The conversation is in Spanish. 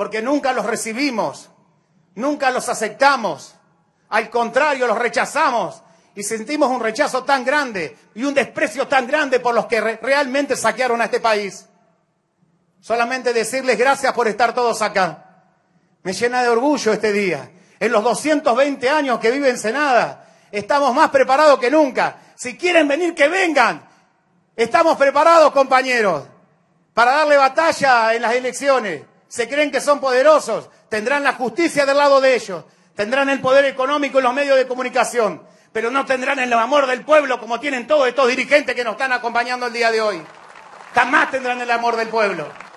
porque nunca los recibimos, nunca los aceptamos, al contrario, los rechazamos y sentimos un rechazo tan grande y un desprecio tan grande por los que realmente saquearon a este país. Solamente decirles gracias por estar todos acá. Me llena de orgullo este día. En los 220 años que vive Ensenada, estamos más preparados que nunca. Si quieren venir, que vengan. Estamos preparados, compañeros, para darle batalla en las elecciones se creen que son poderosos, tendrán la justicia del lado de ellos, tendrán el poder económico y los medios de comunicación, pero no tendrán el amor del pueblo como tienen todos estos dirigentes que nos están acompañando el día de hoy. Jamás tendrán el amor del pueblo.